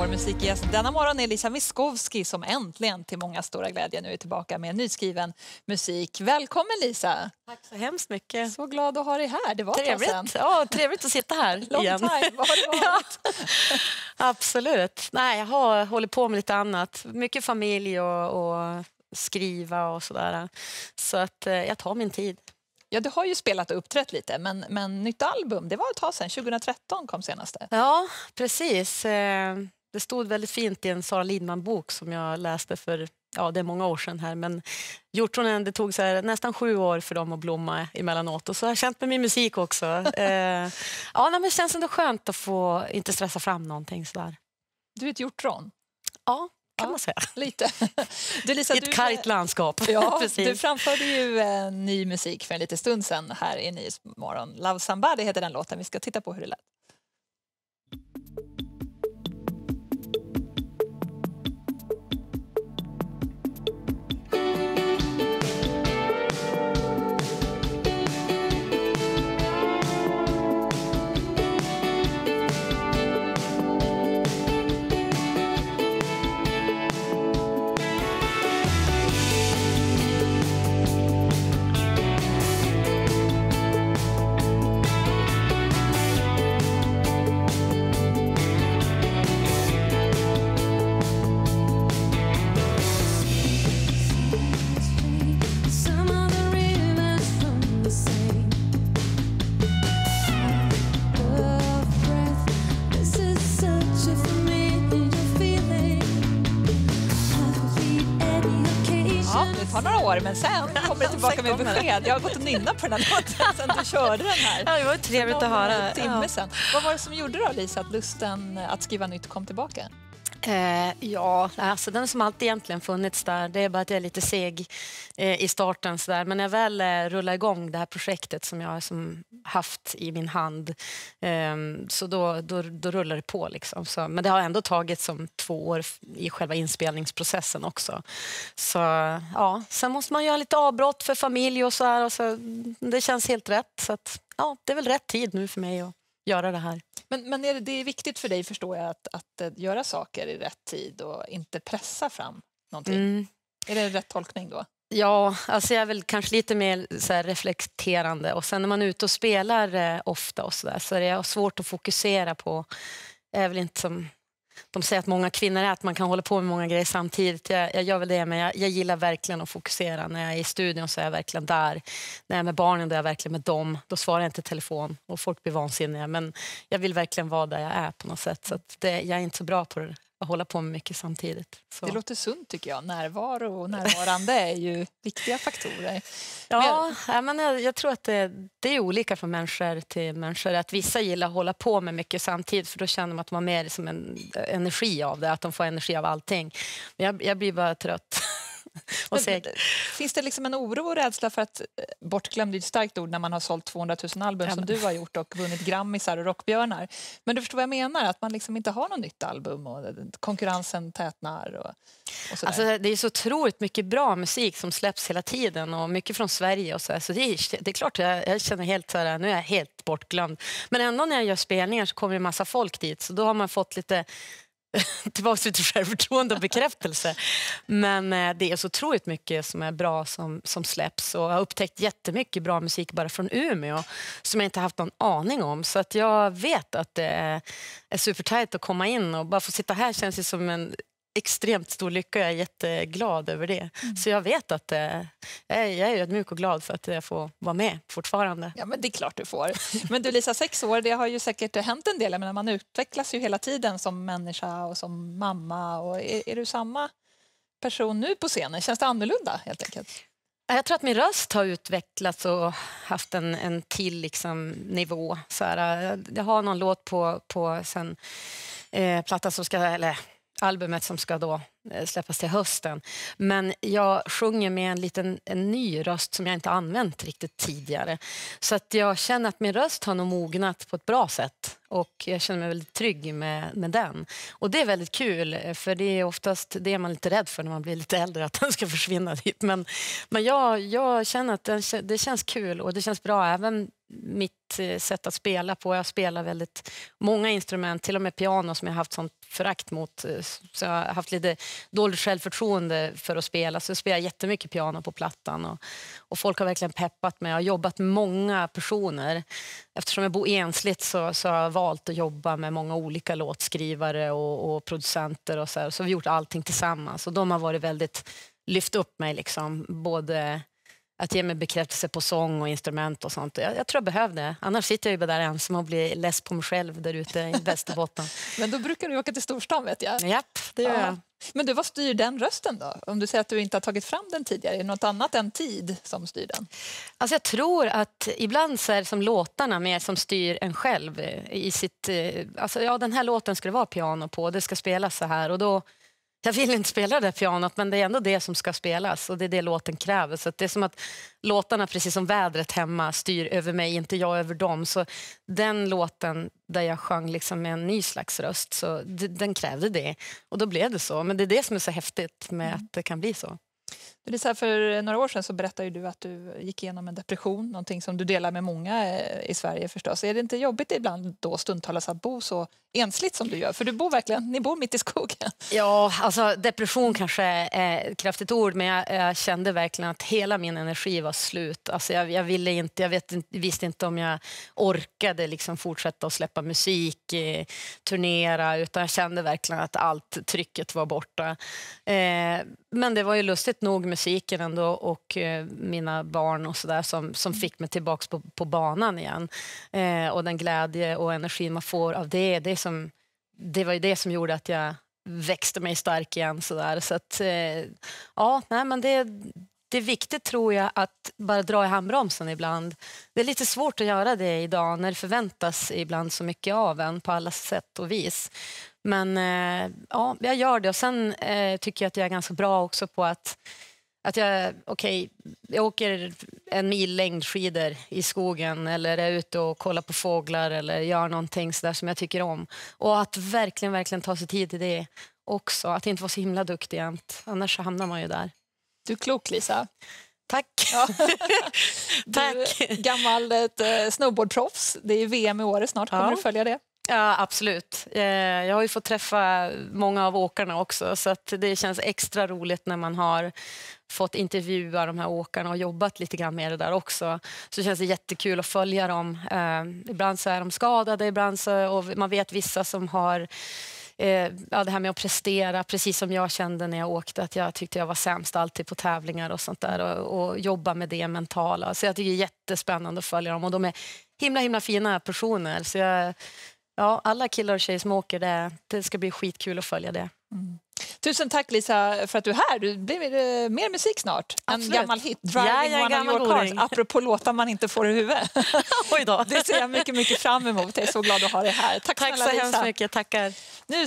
Vår musikgäst denna morgon är Lisa Miskovsky som äntligen till många stora glädje nu är tillbaka med nyskriven musik. Välkommen Lisa! Tack så hemskt mycket! Så glad att ha dig här. Det var trevligt. Ja, trevligt att sitta här Long igen. Time. har varit? Ja, absolut. Nej, jag har hållit på med lite annat. Mycket familj och, och skriva och sådär. Så att eh, jag tar min tid. Ja, du har ju spelat och uppträtt lite, men, men nytt album det var ett tag sedan. 2013 kom senaste. Ja, precis. Eh, det stod väldigt fint i en Sara Lidman-bok som jag läste för ja, det är många år sedan här, men hjortronen, det tog så här, nästan sju år för dem att blomma emellanåt. Och så har jag känt med min musik också. eh, ja, men det känns ändå skönt att få inte stressa fram någonting sådär. Du är ett hjortron? Ja, kan man säga. Lite. Du, Lisa, I ett du, kargt landskap. Ja, Du framförde ju eh, ny musik för en liten stund sen här i Nyhetsmorgon. Love somebody heter den låten. Vi ska titta på hur det lät. det tar några år men sen kommer du tillbaka med besked. Jag har gått och nynnat på den här låten sen du körde den här. Ja, det var trevligt att höra. timme sen. Vad var det som gjorde då Lisa att lusten att skriva nytt kom tillbaka? Eh, ja, alltså den som alltid egentligen funnits där. Det är bara att jag är lite seg eh, i starten. Så där. Men när jag väl eh, rullar igång det här projektet som jag har haft i min hand eh, så då, då, då, rullar det på. Liksom. Så, men det har ändå tagit som två år i själva inspelningsprocessen också. Så, ja. Sen måste man göra lite avbrott för familj och så här. Och så, alltså, det känns helt rätt. Så att, ja, det är väl rätt tid nu för mig att göra det här. Men, men är det, det, är viktigt för dig, förstår jag, att, att eh, göra saker i rätt tid och inte pressa fram någonting. Mm. Är det rätt tolkning då? Ja, alltså jag är väl kanske lite mer så reflekterande och sen när man är ute och spelar eh, ofta och så, där, så är det svårt att fokusera på, är väl inte som de säger att många kvinnor är att man kan hålla på med många grejer samtidigt. Jag, jag gör väl det, men jag, jag, gillar verkligen att fokusera. När jag är i studion så är jag verkligen där. När jag är med barnen då är jag verkligen med dem. Då svarar jag inte telefon och folk blir vansinniga. Men jag vill verkligen vara där jag är på något sätt. Så det, jag är inte så bra på det att hålla på med mycket samtidigt. Så. Det låter sunt tycker jag. Närvaro och närvarande är ju viktiga faktorer. Ja, jag, men jag, jag tror att det, det, är olika från människor till människor. Att vissa gillar att hålla på med mycket samtidigt för då känner de att de har mer som en energi av det, att de får energi av allting. Men jag, jag blir bara trött och seg. Finns det liksom en oro och rädsla för att eh, bortglömd är ett starkt ord när man har sålt 200 000 album ja, som du har gjort och vunnit grammisar och rockbjörnar. Men du förstår vad jag menar, att man liksom inte har något nytt album och eh, konkurrensen tätnar. Och, och alltså, det är så otroligt mycket bra musik som släpps hela tiden och mycket från Sverige och så, så det, är, det är klart jag, jag känner helt så här, nu är jag helt bortglömd. Men ändå när jag gör spelningar så kommer en massa folk dit så då har man fått lite tillbaka till självförtroende och bekräftelse. Men eh, det är så otroligt mycket som är bra som, som släpps och jag har upptäckt jättemycket bra musik bara från Umeå som jag inte haft någon aning om. Så att jag vet att det är, är supertajt att komma in och bara få sitta här känns det som en extremt stor lycka och jag är jätteglad över det. Mm. Så jag vet att eh, jag är ödmjuk och glad för att jag får vara med fortfarande. Ja, men det är klart du får. Men du Lisa, sex år, det har ju säkert hänt en del. menar, man utvecklas ju hela tiden som människa och som mamma. Och är, är du samma person nu på scenen? Känns det annorlunda helt enkelt? Jag tror att min röst har utvecklats och haft en, en till liksom, nivå. Så här, eh, jag har någon låt på, på sen, eh, platta som ska, eller albumet som ska då eh, släppas till hösten. Men jag sjunger med en liten en ny röst som jag inte använt riktigt tidigare. Så att jag känner att min röst har nog mognat på ett bra sätt och jag känner mig väldigt trygg med, med den. Och det är väldigt kul för det är oftast det man är lite rädd för när man blir lite äldre, att den ska försvinna dit. Men, men jag, jag känner att den, det känns kul och det känns bra även mitt eh, sätt att spela på. Jag spelar väldigt många instrument, till och med piano som jag haft sånt förakt mot. Eh, så jag har haft lite dåligt självförtroende för att spela, så jag spelar jättemycket piano på Plattan. Och, och folk har verkligen peppat mig. Jag har jobbat med många personer. Eftersom jag bor ensligt så, så har jag valt att jobba med många olika låtskrivare och, och producenter och så, här. så vi har gjort allting tillsammans. Och de har varit väldigt lyft upp mig, liksom. både att ge mig bekräftelse på sång och instrument och sånt. Jag, jag tror jag behövde Annars sitter jag ju där ensam och blir less på mig själv där ute i Västerbotten. Men då brukar du åka till storstan vet jag. Japp, det gör ja. jag. Men du, vad styr den rösten då? Om du säger att du inte har tagit fram den tidigare, är det något annat än tid som styr den? Alltså jag tror att ibland så är det som låtarna mer som styr en själv. I sitt, eh, alltså ja, den här låten ska det vara piano på, det ska spelas så här och då jag vill inte spela det där pianot men det är ändå det som ska spelas och det är det låten kräver. Så det är som att låtarna, precis som vädret hemma, styr över mig, inte jag över dem. Så den låten där jag sjöng liksom med en ny slags röst, så den krävde det. Och då blev det så. Men det är det som är så häftigt med mm. att det kan bli så. Det är så här, för några år sedan så berättade du att du gick igenom en depression, någonting som du delar med många eh, i Sverige förstås. Är det inte jobbigt ibland då stundtalas att bo så ensligt som du gör? För du bor verkligen, ni bor mitt i skogen. Ja, alltså depression kanske är ett kraftigt ord, men jag, jag kände verkligen att hela min energi var slut. Alltså jag, jag ville inte, jag vet, visste inte om jag orkade liksom fortsätta att släppa musik, eh, turnera, utan jag kände verkligen att allt trycket var borta. Eh, men det var ju lustigt nog musiken ändå och eh, mina barn och sådär som, som mm. fick mig tillbaka på, på banan igen. Eh, och den glädje och energin man får av det, det, som, det var ju det som gjorde att jag växte mig stark igen. Så, där. så att, eh, ja, nej, men det, jätteviktigt tror jag att bara dra i handbromsen ibland. Det är lite svårt att göra det idag när det förväntas ibland så mycket av en på alla sätt och vis. Men eh, ja, jag gör det och sen eh, tycker jag att jag är ganska bra också på att att jag, okay, jag åker en mil längdskidor i skogen eller är ute och kollar på fåglar eller gör någonting sådär som jag tycker om. Och att verkligen, verkligen ta sig tid till det också. Att inte vara så himla duktig jämt, annars hamnar man ju där. Du är klok, Lisa. Tack. Ja. Tack. gammalt eh, snowboardproffs. Det är VM i året snart. Kommer ja. du följa det? Ja, absolut. Eh, jag har ju fått träffa många av åkarna också så det känns extra roligt när man har fått intervjua de här åkarna och jobbat lite grann med det där också. Så det känns det jättekul att följa dem. Eh, ibland så är de skadade, ibland så, och man vet vissa som har eh, ja, det här med att prestera, precis som jag kände när jag åkte att jag tyckte jag var sämst alltid på tävlingar och sånt där och, och jobba med det mentala. Så jag tycker det är jättespännande att följa dem och de är himla himla fina personer. Så jag, ja, alla killar och tjejer som åker, det, det ska bli skitkul att följa det. Mm. Tusen tack Lisa för att du är här. Du blir uh, mer musik snart. Absolut. En gammal hit, Driving ja, ja, one gammal of your cars. Apropå låtar man inte får i huvudet. Oj då. Det ser jag mycket, mycket fram emot. Jag är så glad att ha dig här. Tack, tack snälla, så Lisa. hemskt mycket. Tackar. Nu